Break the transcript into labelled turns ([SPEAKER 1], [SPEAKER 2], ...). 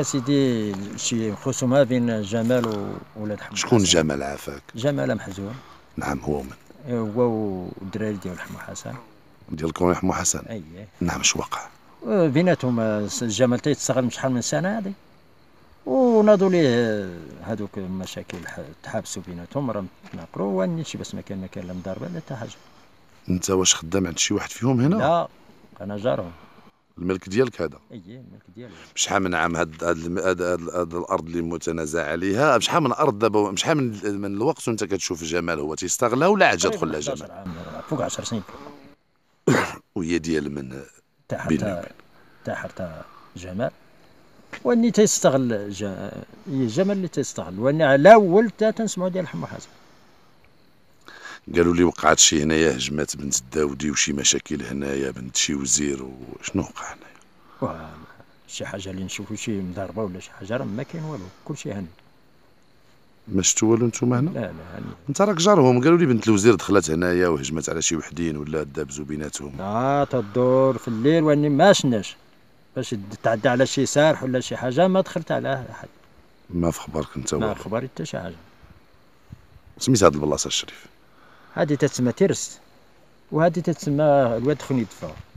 [SPEAKER 1] يا سيدي شي خصومه بين جمال وولاد حمو
[SPEAKER 2] شكون جمال عافاك؟
[SPEAKER 1] جمال محزون نعم هو من أه، هو والدراري ديال حمو حسن ديال
[SPEAKER 2] ديالكم حمو حسن اييه نعم اش وقع؟
[SPEAKER 1] أه، بيناتهم أه، جمال تيتصغر طيب من شحال من سنه هذه وناضوا ليه هذوك المشاكل تحابسوا بيناتهم راهم تناقروا واني شي بس ما كان ما كان لا مضاربه لا حتى حاجه
[SPEAKER 2] انت واش خدام عند شي واحد فيهم هنا؟ لا انا جارهم الملك ديالك هذا
[SPEAKER 1] اي الملك ديالي
[SPEAKER 2] شحال من عام هاد هاد, هاد, هاد, هاد الارض اللي متنازع عليها شحال من ارض دابا شحال من, من الوقت وانت كتشوف جمال هو تيستغلها ولا عاد جات دخل لها جمال فوق 10 سنين وهي ديال من
[SPEAKER 1] تاع تاع حتى جمال واني تيستغل الجمال جمال اللي تيستغل وانا على اول تا تنسمعوا ديال حمو حازم
[SPEAKER 2] قالوا لي وقعت شي هنايا هجمات بنت الداودي وشي مشاكل هنايا بنت شي وزير وشنو وقع
[SPEAKER 1] هنايا شي حاجه اللي نشوفوا شي مضاربه ولا شي حاجه راه ما كاين والو كلشي هاني
[SPEAKER 2] ما شفتوا والو نتوما هنا لا لا هاني انت راك جارهم قالوا لي بنت الوزير دخلت هنايا وهجمات على شي وحدين ولا دابزوا بيناتهم
[SPEAKER 1] اه تدور في الليل واني ما شناش باش تعدى على شي سارح ولا شي حاجه ما دخلت على حد
[SPEAKER 2] ما في خبرك انت ما في
[SPEAKER 1] خبري حتى شي حاجه
[SPEAKER 2] سميت هاد البلاصه الشريف
[SPEAKER 1] هذه تتسمى ترس وهذه تتسمى الواد خنيدفه